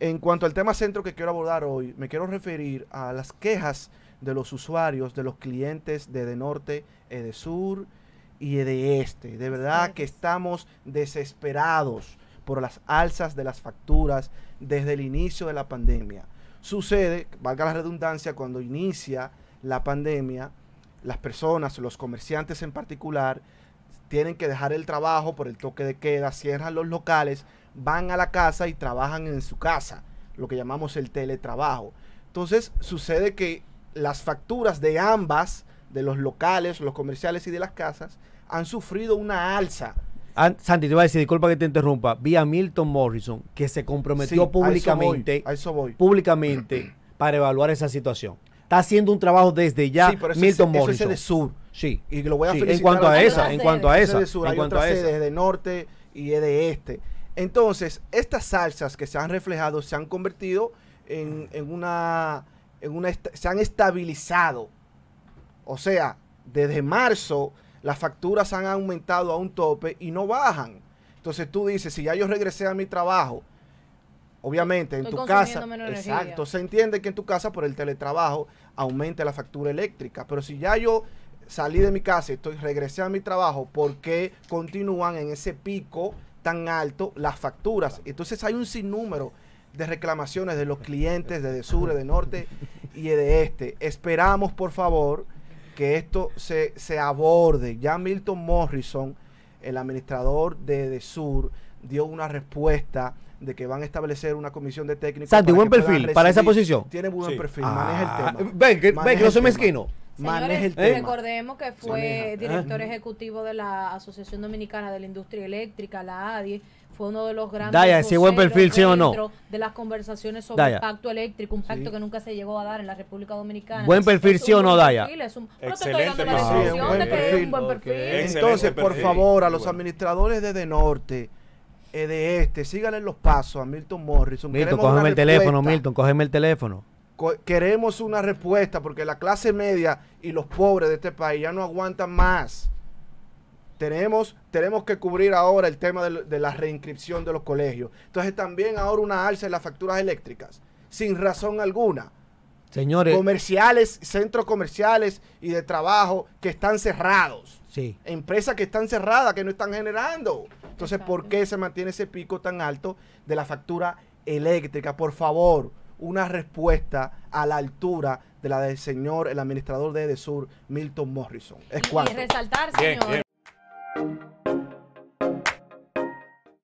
En cuanto al tema centro que quiero abordar hoy, me quiero referir a las quejas de los usuarios, de los clientes de norte, eh, de sur y de este De verdad que estamos desesperados por las alzas de las facturas desde el inicio de la pandemia. Sucede, valga la redundancia, cuando inicia la pandemia, las personas, los comerciantes en particular, tienen que dejar el trabajo por el toque de queda, cierran los locales, van a la casa y trabajan en su casa, lo que llamamos el teletrabajo. Entonces sucede que las facturas de ambas, de los locales, los comerciales y de las casas, han sufrido una alza. Santi, te voy a decir, disculpa que te interrumpa, vi a Milton Morrison que se comprometió públicamente, públicamente para evaluar esa situación. Está haciendo un trabajo desde ya sí, pero Milton es Morrison. de sur. Sí. Y lo voy a En cuanto a, esa, en cuanto a esa. en cuanto a esa. Sede de norte y de este. Entonces, estas salsas que se han reflejado se han convertido en, una, se han estabilizado. O sea, desde marzo las facturas han aumentado a un tope y no bajan. Entonces tú dices, si ya yo regresé a mi trabajo, obviamente en tu casa, exacto, se entiende que en tu casa por el teletrabajo aumenta la factura eléctrica, pero si ya yo salí de mi casa y estoy, regresé a mi trabajo, porque continúan en ese pico tan alto las facturas? Entonces hay un sinnúmero de reclamaciones de los clientes de sur, de norte y de este. Esperamos, por favor, que esto se, aborde. Ya Milton Morrison, el administrador de, de sur, dio una respuesta de que van a establecer una comisión de técnicos. Santi, buen perfil para esa posición. Tiene buen perfil, maneja el ah. tema. ven, que no soy mezquino. Señores, recordemos que fue ah. director ejecutivo de la Asociación Dominicana de la Industria Eléctrica, la ADIE, fue uno de los grandes Daya, de las conversaciones sobre el pacto eléctrico, un pacto que nunca se llegó a dar en la República Dominicana. Buen perfil, ¿sí o no, Daya? la decisión buen perfil. Entonces, por favor, a los administradores de, de Norte, eh, de Este, síganle los pasos a Milton Morrison. Milton, cógeme el teléfono, Milton, cógeme el teléfono queremos una respuesta porque la clase media y los pobres de este país ya no aguantan más. Tenemos, tenemos que cubrir ahora el tema de, la reinscripción de los colegios. Entonces también ahora una alza en las facturas eléctricas, sin razón alguna. Señores. Comerciales, centros comerciales y de trabajo que están cerrados. Sí. Empresas que están cerradas, que no están generando. Entonces, ¿por qué se mantiene ese pico tan alto de la factura eléctrica? Por favor, una respuesta a la altura de la del señor, el administrador de EDESUR, Milton Morrison. Es cuanto. resaltar, señor.